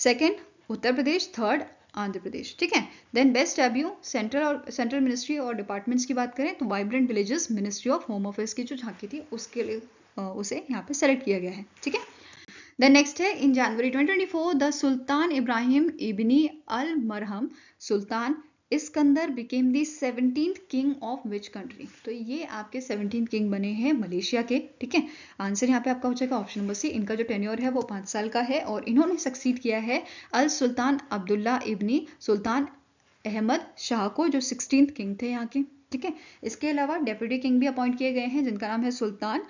सेकेंड उत्तर प्रदेश थर्ड आंध्र प्रदेश ठीक है देन बेस्ट एब्यू सेंट्रल और सेंट्रल मिनिस्ट्री और डिपार्टमेंट्स की बात करें तो vibrant villages ministry of home affairs की जो झांकी थी उसके लिए उसे यहाँ पे सेलेक्ट किया गया है ठीक है द नेक्स्ट है in January 2024 the sultan Ibrahim Ibni Al Marhum Sultan Iskandar became the seventeen king of which country तो ये आपके सेवनटीन किंग बने हैं मलेशिया के ठीक है आंसर यहाँ पे आपका हो जाएगा ऑप्शन नंबर सी इनका जो टेन्योर है वो पाँच साल का है और इन्होंने सक्सीड किया है अल सुल्तान अब्दुल्ला इबनी सुल्तान अहमद शाह को जो सिक्सटीन किंग थे यहाँ के ठीक है इसके अलावा डेप्यूटी किंग भी अपॉइंट किए गए हैं जिनका नाम है सुल्तान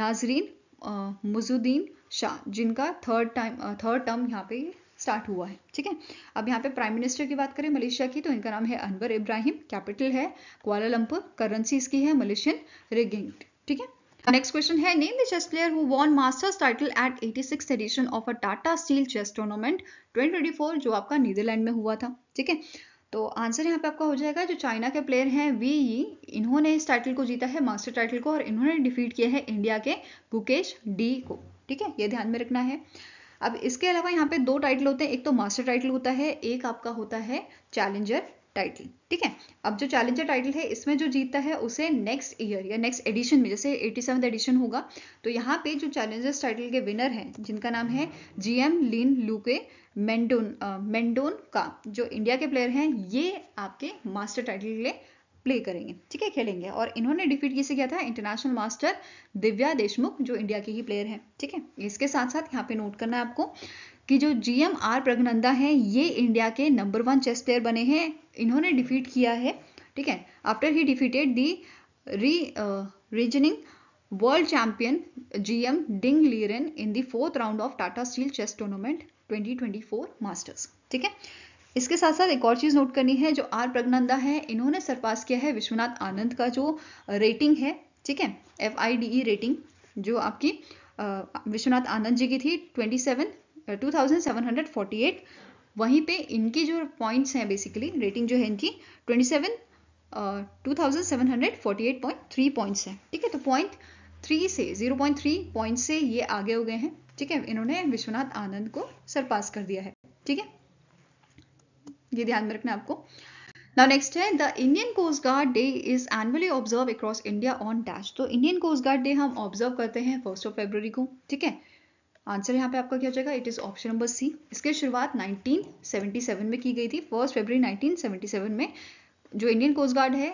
नाजरीन मुजुद्दीन शाह जिनका थर्ड टाइम थर्ड टर्म यहाँ पे स्टार्ट हुआ है ठीक है अब यहाँ पे प्राइम मिनिस्टर की बात करें मलेशिया की तो इनका नाम है अनवर इब्राहिम कैपिटल है क्वालालंपुर करेंसी इसकी है मलेशियन रिगिंग ठीक है नेक्स्ट क्वेश्चन है name the chess player who won masters title at 86th edition of a Tata steel chess tournament 2024 जो आपका नीदरलैंड में हुआ था ठीक है तो आंसर यहाँ पे आपका हो जाएगा जो चाइना के प्लेयर हैं वी ई इन्होंने इस टाइटल को जीता है मास्टर टाइटल को और इन्होंने डिफीट किया है इंडिया के गुकेश डी को ठीक है ये ध्यान में रखना है अब इसके अलावा यहाँ पे दो टाइटल होते हैं एक तो मास्टर टाइटल होता है एक आपका होता है चैलेंजर टाइटल ठीक है अब जो चैलेंजर टाइटल है इसमें जो जीतता है उसे नेक्स्ट ईयर या नेक्स्ट एडिशन में जैसे एटी सेवन एडिशन होगा तो यहाँ पे जो चैलेंजर्स टाइटल के विनर हैं जिनका नाम है जी लीन लूके मेंडोन मेंडोन का जो इंडिया के प्लेयर हैं ये आपके मास्टर टाइटल के लिए प्ले करेंगे ठीक है खेलेंगे और इन्होंने डिफीट किसे किया था इंटरनेशनल मास्टर दिव्या देशमुख जो इंडिया के ही प्लेयर हैं ठीक है इसके साथ साथ यहाँ पे नोट करना है आपको कि जो जी एम आर प्रगनंदा है ये इंडिया के नंबर वन चेस प्लेयर बने हैं इन्होंने डिफीट किया है ठीक है after he defeated the re reigning world champion G M Ding Liren in the fourth round of Tata steel chess tournament 2024 masters ठीक है इसके साथ साथ एक और चीज़ नोट करनी है जो आर प्रज्ञानंदा है इन्होंने सरपास किया है विश्वनाथ आनंद का जो रेटिंग है ठीक है F I D E rating जो आपकी विश्वनाथ आनंद जी की थी twenty seven two thousand seven hundred forty eight वहीं पे इनकी जो पॉइंट्स हैं बेसिकली रेटिंग जो है इनकी twenty seven two thousand seven hundred forty eight point three points हैं ठीक है तो पॉइंट थ्री से जीरो पॉइंट थ्री पॉइंट से ये आगे हो गए हैं ठीक है इन्होंने विश्वनाथ आनंद को सरपास कर दिया है ठीक है ये ध्यान में रखना आपको नाउ नेक्स्ट है the Indian coast guard day is annually observe across India on dash तो इंडियन कोस्ट गार्ड डे हम ऑब्जर्व करते हैं फर्स्ट ऑफ फेब्रवरी को ठीक है आंसर यहाँ पे आपका क्या हो जाएगा it is option number C इसकी शुरुआत 1977 में की गई थी फर्स्ट फेब्रवरी 1977 में जो इंडियन कोस्ट गार्ड है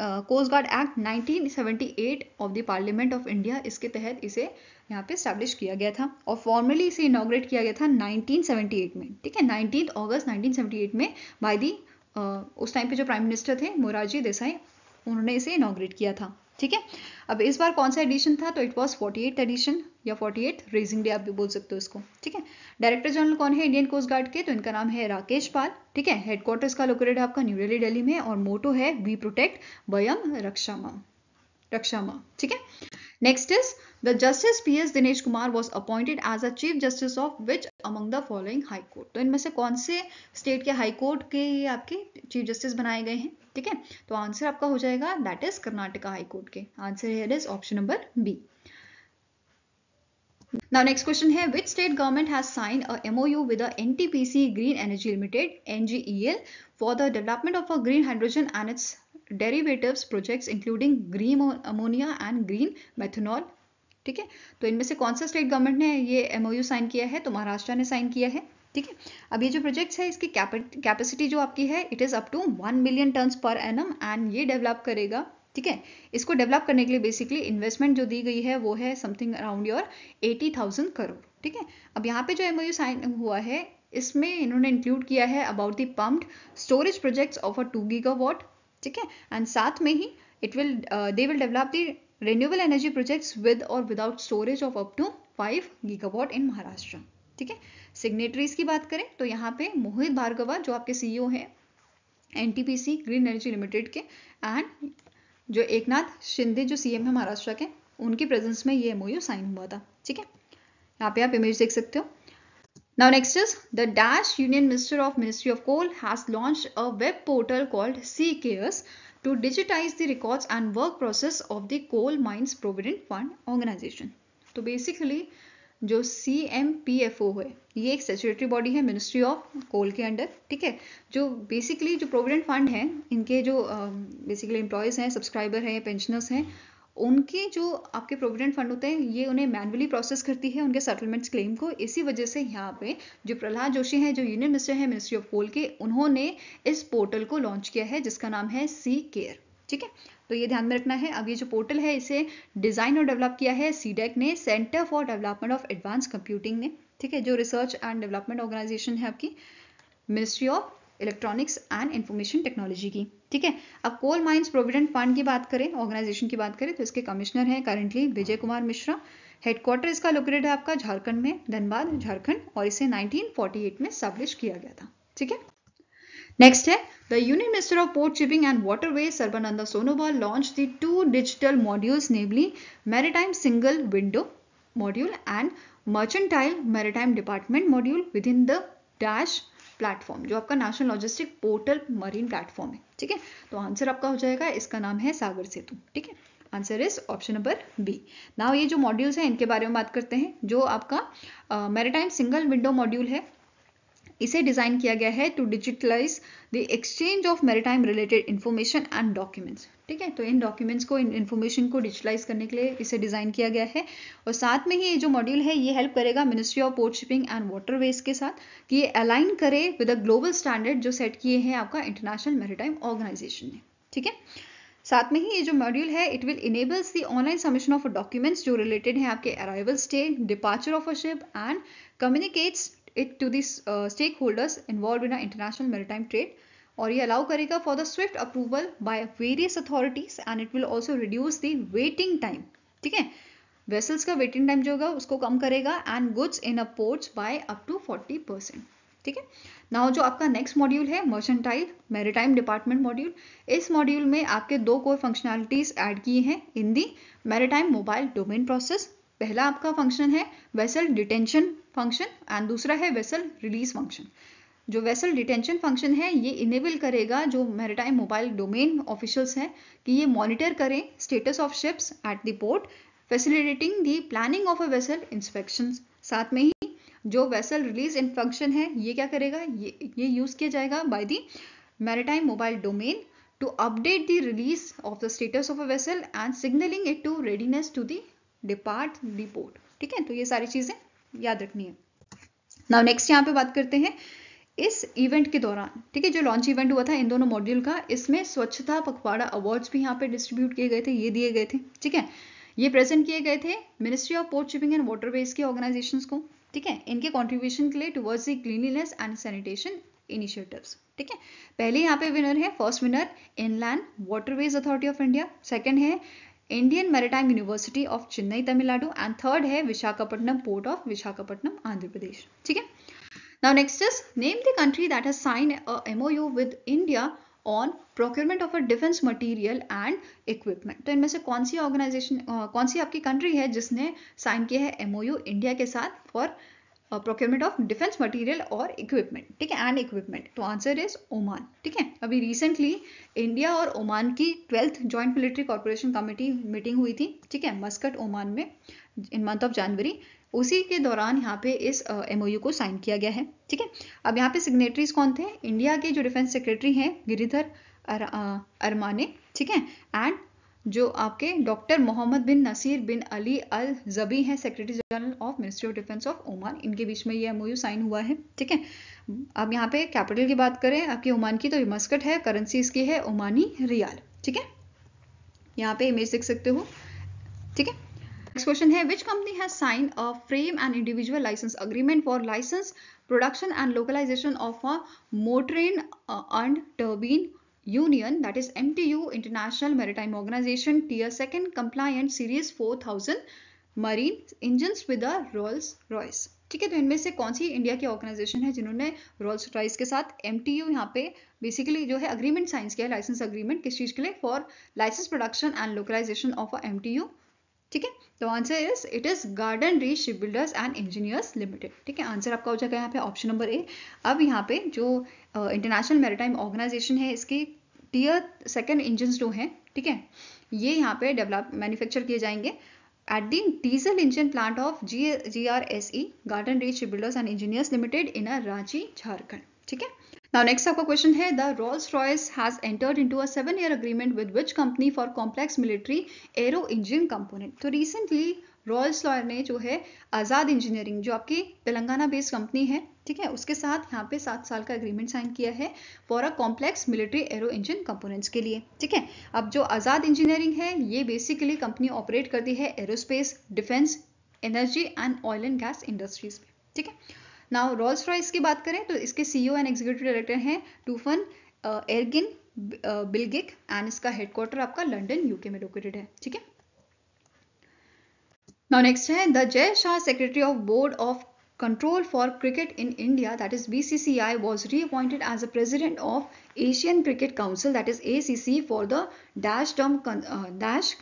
coast guard act 1978 of the parliament of India इसके तहत इसे यहाँ पे स्टैब्लिश किया गया था और फॉर्मली इसे इनाग्रेट किया गया था 1978 में ठीक है नाइनटीन अगस्त 1978 में बाय दी उस टाइम पे जो प्राइम मिनिस्टर थे मोरारजी देसाई उन्होंने इसे इनाग्रेट किया था ठीक है अब इस बार कौन सा एडिशन था तो इट वॉज फोर्टी एडिशन या 48 रेजिंग डे आप भी बोल सकते हो इसको ठीक है डायरेक्टर जनरल कौन है इंडियन कोस्ट गार्ड के तो इनका नाम है राकेश पाल ठीक है हेडक्वार्टर्स का लोकेटेड आपका न्यू डेली दिल्ली में और मोटो है वी प्रोटेक्ट वयम रक्षा रक्षा ठीक है next is the justice P S Dinesh Kumar was appointed as a chief justice of which among the following high court तो इनमें से कौन से स्टेट के हाई कोर्ट के ये आपके चीफ जस्टिस बनाए गए हैं ठीक है तो आंसर आपका हो जाएगा that is Karnataka high court के answer here is option number B Now next question है which state government has signed a MOU with the NTPC Green Energy Limited NGEL for the development of a green hydrogen and its derivatives projects including green ammonia and green methanol ठीक है तो इनमें से कौन सा स्टेट गवर्नमेंट ने ये एमओयू साइन किया है तो महाराष्ट्र ने साइन किया है ठीक है अब ये जो प्रोजेक्ट्स है इसकी कैपेसिटी जो आपकी है it is up to one million turns per annum and ये डेवलप करेगा ठीक है इसको डेवलप करने के लिए बेसिकली इन्वेस्टमेंट जो दी गई है वो है something around your eighty thousand crore ठीक है अब यहाँ पे जो एम साइन हुआ है इसमें इन्होंने इंक्लूड किया है about the pumped storage projects of a two gigawatt ठीक है एंड साथ में ही it will they will develop the renewable energy projects with और without storage of up to five gigawatt in Maharashtra ठीक है सिग्नेटरीज की बात करें तो यहाँ पे मोहित भार्गवा जो आपके सीईओ e हैं एनटीपीसी ग्रीन एनर्जी लिमिटेड के एंड जो एक नाथ शिंदे जो सीएम है महाराष्ट्र के उनके प्रेजेंस में ये एमओयू साइन हुआ था ठीक है यहाँ पे आप इमेज देख सकते हो now next is the dash union minister of ministry of coal has launch a web portal called C cares to digitise the records and work process of the coal mines provident fund organisation तो बेसिकली जो C M P F O है ये एक सेचुरेटरी बॉडी है मिनिस्ट्री ऑफ कोल के अंडर ठीक है जो बेसिकली जो प्रोविडेंट फंड है इनके जो बेसिकली एम्प्लॉयज़ हैं सब्सक्राइबर हैं पेंशनर्स हैं उनके जो आपके प्रोविडेंट फंड होते हैं ये उन्हें मैनुअली प्रोसेस करती है उनके सेटलमेंट्स क्लेम को इसी वजह से यहाँ पे जो प्रहलाद जोशी हैं जो यूनियन मिनिस्टर हैं मिनिस्ट्री ऑफ कोल के उन्होंने इस पोर्टल को लॉन्च किया है जिसका नाम है सी केयर ठीक है तो ये ध्यान में रखना है अब ये जो पोर्टल है इसे डिज़ाइन और डेवलप किया है सीडेक e ने centre for development of advance computing ने ठीक है जो रिसर्च एंड डेवलपमेंट ऑर्गेनाइजेशन है आपकी ministry of electronics and information technology की ठीक है अब कोल माइंस प्रोविडेंट फंड की बात करें ऑर्गेनाइजेशन की बात करें तो इसके कमिश्नर हैं करंटली विजय कुमार मिश्रा हेडक्वार्टर इसका लोकेटेड है आपका झारखंड में धनबाद झारखंड और इसे 1948 में स्टैब्लिश किया गया था ठीक है नेक्स्ट है the union minister of port shipping and way Sarbananda Sonowal launch the two digital modules namely maritime single window module and mercantile maritime department module with in the dash platform जो आपका national logistic portal marine platform है ठीक है तो आंसर आपका हो जाएगा इसका नाम है सागर सेतु ठीक है answer is option number B now ये जो मॉड्यूल्स हैं इनके बारे में बात करते हैं जो आपका मेरेटाइम सिंगल विंडो मॉड्यूल है इसे डिज़ाइन किया गया है to digitalise the exchange of maritime related information and documents ठीक है तो इन डॉक्यूमेंट्स को इन इन्फॉर्मेशन को डिजिटलाइज करने के लिए इसे डिज़ाइन किया गया है और साथ में ही ये जो मॉड्यूल है ये हेल्प करेगा ministry of port shipping and water के साथ कि ये अलाइन करे विद अ ग्लोबल स्टैंडर्ड जो सेट किए हैं आपका इंटरनेशनल मेरीटाइम ऑर्गेनाइजेशन ने ठीक है साथ में ही ये जो मॉड्यूल है it will enables the online submission of documents जो रिलेटेड हैं आपके arrival stay departure of a ship and communicates it to the uh, stakeholders involved in our international maritime trade और ये अलाउ करेगा for the swift approval by various authorities and it will also reduce the waiting time ठीक है वेसल्स का वेटिंग टाइम जो होगा उसको कम करेगा and goods in a ports by up to forty percent ठीक है नाउ जो आपका नेक्स्ट मॉड्यूल है मर्चेंटाइल मैरिटाइम डिपार्टमेंट मॉड्यूल इस मॉड्यूल में आपके दो कोर फंक्शनैलिटीज एड किए हैं in the maritime mobile domain process पहला आपका फंक्शन है वेसल डिटेंशन फंक्शन एंड दूसरा है वेसल रिलीज फंक्शन जो वेसल डिटेंशन फंक्शन है ये इनेबल करेगा जो मेरेटाइम मोबाइल डोमेन ऑफिशियल्स हैं कि ये मॉनिटर करें status of ships at the port facilitating the planning of a vessel inspection साथ में ही जो वेसल रिलीज इन फंक्शन है ये क्या करेगा ये ये यूज़ किया जाएगा by the maritime mobile domain to update the release of the status of a vessel and signalling it to readiness to the depart the port ठीक है तो ये सारी चीज़ें याद रखनी है नाउ नेक्स्ट यहाँ पे बात करते हैं इस इवेंट के दौरान ठीक है जो लॉन्च इवेंट हुआ था इन दोनों मॉड्यूल का इसमें स्वच्छता पखवाड़ा अवार्ड्स भी यहाँ पे डिस्ट्रीब्यूट किए गए थे ये दिए गए थे ठीक है ये प्रेजेंट किए गए थे ministry of port shipping and waterways के ऑर्गेनाइजेशन को ठीक है इनके कॉन्ट्रीब्यूशन के लिए towards the cleanliness and sanitation initiatives ठीक है पहले यहाँ पे विनर है first winner inland waterways authority of India second है Indian maritime university of Chennai Tamil Nadu and third है विशाखापट्टनम पोर्ट ऑफ विशाखापट्टनम आंध्र प्रदेश ठीक है now next is name the country that has sign a mou with india on procurement of a defense material and तो इनमें से कौन सी ऑर्गेनाइजेशन कौन सी आपकी कंट्री है जिसने साइन किया है एमओयू इंडिया के साथ for procurement of defence material और इक्विपमेंट ठीक है एंड इक्विपमेंट तो आंसर इज ओमान ठीक है अभी रिसेंटली इंडिया और ओमान की twelfth joint military corporation committee meeting हुई थी ठीक है मस्कट ओमान में इन मंथ ऑफ जनवरी उसी के दौरान यहाँ पे इस एमओयू uh, को साइन किया गया है ठीक है अब यहाँ पे सिग्नेटरीज कौन थे इंडिया के जो डिफेंस सेक्रेटरी हैं गिरिधर अर, uh, अरमाने ठीक है एंड जो आपके doctor Mohammed bin Nasir bin Ali al Jabi हैं secretary general of ministry of defence of Oman इनके बीच में ये एम साइन हुआ है ठीक है अब यहाँ पे कैपिटल की बात करें आपकी ओमान की तो ये मस्कट है करेंसी इसकी है ओमानी रियाल ठीक है यहाँ पे इमेज देख सकते हो ठीक है नेक्स्ट क्वेश्चन है which company has sign a frame and individual licence agreement for licence production and localisation of a motoren and turbine Union, that is MTU, International Maritime Organization, Tier 2 compliant Series 4000 marine engines with the Rolls Royce ठीक है तो इनमें से कौन सी इंडिया की ऑर्गेनाइजेशन है जिन्होंने रोल्स रॉयस के साथ एम टी यू यहाँ पे बेसिकली जो है अग्रीमेंट साइंस किया है लाइसेंस अग्रीमेंट किस चीज़ के लिए for licence production and localisation of a M T U ठीक है तो answer is it is Garden Reach Shipbuilders and Engineers Limited ठीक है आंसर आपका हो जाएगा यहाँ पे ऑप्शन नंबर ए अब यहाँ पे जो इंटरनेशनल मैरिटाइम ऑर्गेनाइजेशन है इसके टीयर सेकेंड इंजन जो हैं ठीक है थीके? ये यहाँ पे डेवलप मैन्युफैक्चर किए जाएंगे एट दिन diesel engine plant of G G R S E Garden Reach Builders and Engineers Limited in a Ranchi Jharkhand ठीक है Now next आपका क्वेश्चन है the Rolls Royce has entered into a seven year agreement with which company for complex military aero engine component तो रिसेंटली रॉयल्स रॉय ने जो है आज़ाद इंजीनियरिंग जो आपकी तेलंगाना बेस्ड कंपनी है ठीक है उसके साथ यहाँ पे सात साल का एग्रीमेंट साइन किया है for a complex military aero engine components के लिए ठीक है अब जो आज़ाद इंजीनियरिंग है ये बेसिकली कंपनी ऑपरेट करती है aerospace defence energy and oil and gas industries में ठीक है नाउ रोल्स रॉयस की बात करें तो इसके सीईओ एंड एग्जीक्यूटिव डायरेक्टर हैं टूफन एरगिन बिलगिक एंड इसका हेडक्वार्टर आपका लंडन यूके में लोकेटेड है ठीक है नाउ नेक्स्ट है the Jay Shah secretary of board of control for cricket in India that is BCCI was reappointed as a president of Asian cricket council that is a ACC for the dash term dash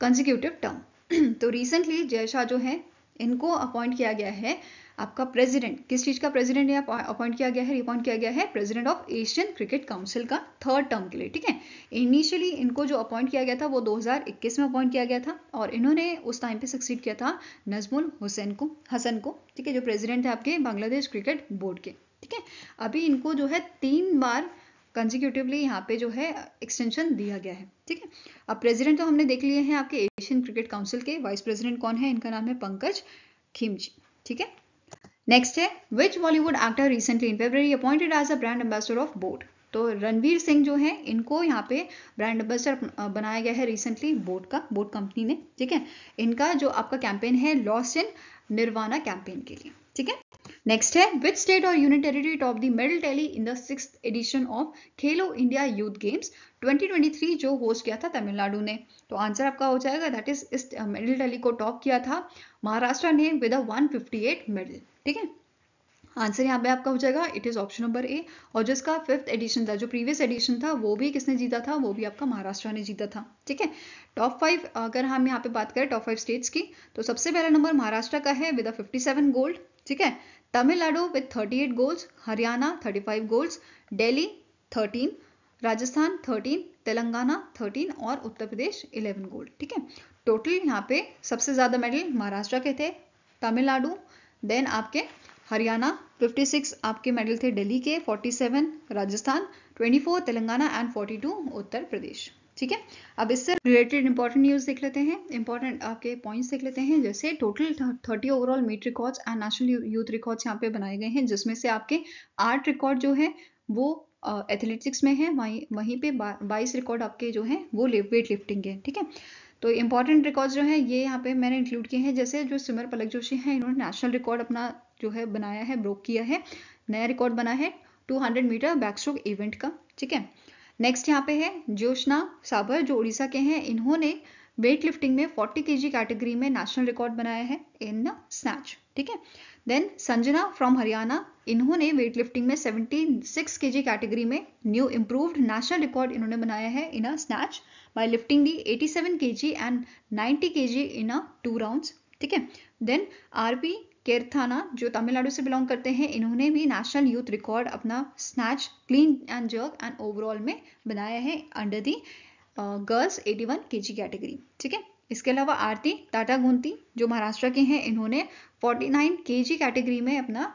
consecutive term तो रिसेंटली जय शाह जो है इनको अपॉइंट किया गया है आपका प्रेसिडेंट किस चीज का प्रेसिडेंट यहाँ अपॉइंट किया गया है रिपॉइंट किया गया है president of Asian cricket council का थर्ड टर्म के लिए ठीक है इनिशियली इनको जो अपॉइंट किया गया था वो 2021 में अपॉइंट किया गया था और इन्होंने उस टाइम पे सक्सीड किया था नजमुल हुसैन को हसन को ठीक है जो प्रेसिडेंट है आपके बांग्लादेश क्रिकेट बोर्ड के ठीक है अभी इनको जो है तीन बार कंजिक्यूटिवली यहाँ पे जो है एक्सटेंशन दिया गया है ठीक है अब प्रेजिडेंट तो हमने देख लिए हैं आपके एशियन क्रिकेट काउंसिल के वाइस प्रेसिडेंट कौन है इनका नाम है पंकज खिमची ठीक है नेक्स्ट है which Bollywood actor recently in February appointed as a brand ambassador of boAt तो रणवीर सिंह जो है इनको यहाँ पे ब्रांड एम्बेसडर बनाया गया है रिसेंटली बोट का बोट कंपनी ने ठीक है इनका जो आपका कैंपेन है लॉस इन निर्वाणा कैंपेन के लिए ठीक है नेक्स्ट है विच स्टेट और union territory top the medal tally in the six edition of Khelo India youth games 2023 जो होस्ट किया था तमिलनाडु ने तो आंसर आपका हो जाएगा दैट इज इस मेडल टैली को टॉप किया था महाराष्ट्र ने विद अ 158 मेडल ठीक है आंसर यहाँ पे आपका हो जाएगा it is option number A और जिसका फिफ्थ एडिशन था जो प्रीवियस एडिशन था वो भी किसने जीता था वो भी आपका महाराष्ट्र ने जीता था ठीक है टॉप फाइव अगर हम यहाँ पे बात करें टॉप फाइव स्टेट्स की तो सबसे पहला नंबर महाराष्ट्र का है विद अ 57 गोल्ड ठीक है thirty eight 38 Haryana thirty 35 golds Delhi 13, Rajasthan 13, Telangana 13 और उत्तर प्रदेश 11 गोल्ड ठीक है टोटल यहाँ पे सबसे ज़्यादा मेडल महाराष्ट्र के थे तमिलनाडु देन आपके हरियाणा 56 आपके मेडल थे दिल्ली के 47 राजस्थान 24 तेलंगाना एंड 42 उत्तर प्रदेश ठीक है अब इससे रिलेटेड इंपॉर्टेंट न्यूज देख लेते हैं इंपॉर्टेंट आपके पॉइंट्स देख लेते हैं जैसे total thirty overall meet records and national youth records यहाँ पे बनाए गए हैं जिसमें से आपके आठ रिकॉर्ड जो है वो एथलेटिक्स में है वहीं वहीं पे बाईस रिकॉर्ड आपके जो है वो वेट लिफ्टिंग के ठीक है तो इंपॉर्टेंट रिकॉर्ड जो है ये यहाँ पे मैंने इंक्लूड किए हैं जैसे जो सिमर पलक जोशी हैं इन्होंने नेशनल रिकॉर्ड अपना जो है बनाया है ब्रोक किया है नया रिकॉर्ड बना है 200 मीटर बैक स्ट्रोक इवेंट का ठीक है नेक्स्ट यहाँ पे है ज्योश्ना साबर जो उड़ीसा के हैं इन्होंने वेट लिफ्टिंग में 40 के कैटेगरी में नेशनल रिकॉर्ड बनाया है इन स्नैच ठीक है देन संजना फ्रॉम हरियाणा इन्होंने वेट लिफ्टिंग में 76 जी कैटेगरी में न्यू इम्प्रूव्ड नेशनल रिकॉर्ड इन्होंने बनाया है in a snatch by lifting the 87 KG and 90 के इन अ टू राउंड्स ठीक है देन आरपी केरथाना जो तमिलनाडु से बिलोंग करते हैं इन्होंने भी नेशनल यूथ रिकॉर्ड अपना snatch clean and jerk and overall में बनाया है under the girls 81 one category ठीक है इसके अलावा आरती टाटा गुंती जो महाराष्ट्र के हैं इन्होंने 49 केजी कैटेगरी में अपना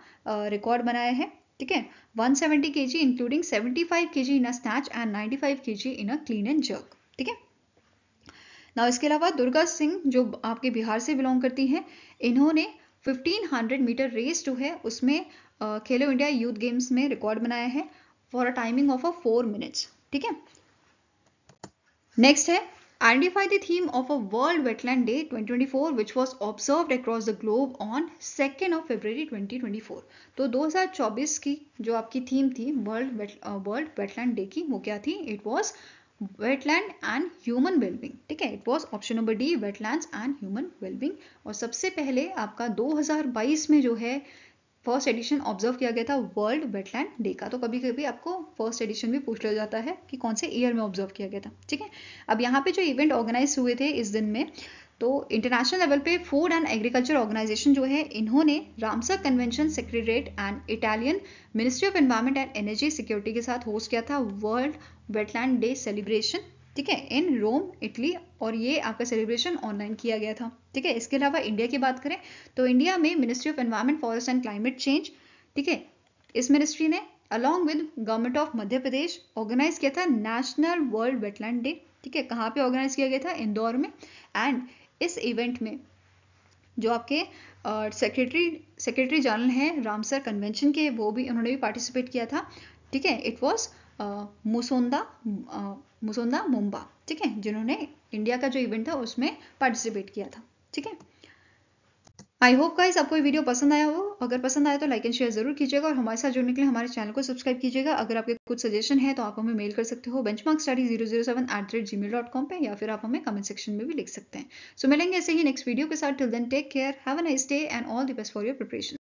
रिकॉर्ड बनाया है ठीक है 170 KG including 75 G in a snatch and 95 five in a clean and jerk ठीक है ना इसके अलावा दुर्गा सिंह जो आपके बिहार से बिलोंग करती हैं इन्होंने 1500 मीटर रेस जो है उसमें खेलो इंडिया यूथ गेम्स में रिकॉर्ड बनाया है for a timing of a four minutes ठीक है नेक्स्ट है identify the theme of a world wetland day 2024 twenty four which was observe across the globe on second of February twenty twenty four तो दो हजार चौबीस की जो आपकी थीम थी वर्ल्ड वर्ल्ड वेटलैंड डे की वो क्या थी it was wetland and human wellbeing ठीक है it was option number D wetland and human wellbeing और सबसे पहले आपका 2022 में जो है फर्स्ट एडिशन ऑब्जर्व किया गया था वर्ल्ड वेटलैंड डे का तो कभी कभी आपको फर्स्ट एडिशन भी पूछ लिया जाता है कि कौन से ईयर में ऑब्जर्व किया गया था ठीक है अब यहाँ पे जो इवेंट ऑर्गेनाइज हुए थे इस दिन में तो इंटरनेशनल लेवल पे फूड एंड एग्रीकल्चर ऑर्गेनाइजेशन जो है इन्होंने Ramsar convention secretariat and Italian ministry of environment and energy security के साथ होस्ट किया था वर्ल्ड वेटलैंड डे सेलिब्रेशन ठीक है इन रोम इटली और ये आपका सेलिब्रेशन ऑनलाइन किया गया था ठीक है इसके अलावा इंडिया की बात करें तो इंडिया में ministry of environment forest and climate change ठीक है इस मिनिस्ट्री ने along with government of Madhya Pradesh organise किया था नेशनल वर्ल्ड वेटलैंड डे ठीक है कहाँ पे ऑर्गेनाइज किया गया था इंदौर में एंड इस इवेंट में जो आपके सेक्रेटरी सेक्रेटरी जनरल हैं रामसर कन्वेंशन के वो भी उन्होंने भी पार्टिसिपेट किया था ठीक है it was Musonda Musonda Mumba ठीक है जिन्होंने इंडिया का जो इवेंट था उसमें पार्टिसिपेट किया था ठीक है आई होप गाइज आपको ये वीडियो पसंद आया हो अगर पसंद आया तो लाइक एंड शेयर जरूर कीजिएगा और हमारे साथ जुड़ने के लिए हमारे चैनल को सब्सक्राइब कीजिएगा अगर आपके कुछ सजेशन है तो आप हमें मेल कर सकते हो benchmark study zero zero seven at the rate Gmail dot com पर या फिर आप हमें कमेंट सेक्शन में भी लिख सकते हैं सो so, मिलेंगे ऐसे ही नेक्स्ट वीडियो के साथ till then take care have a nice day and all the best for your preparation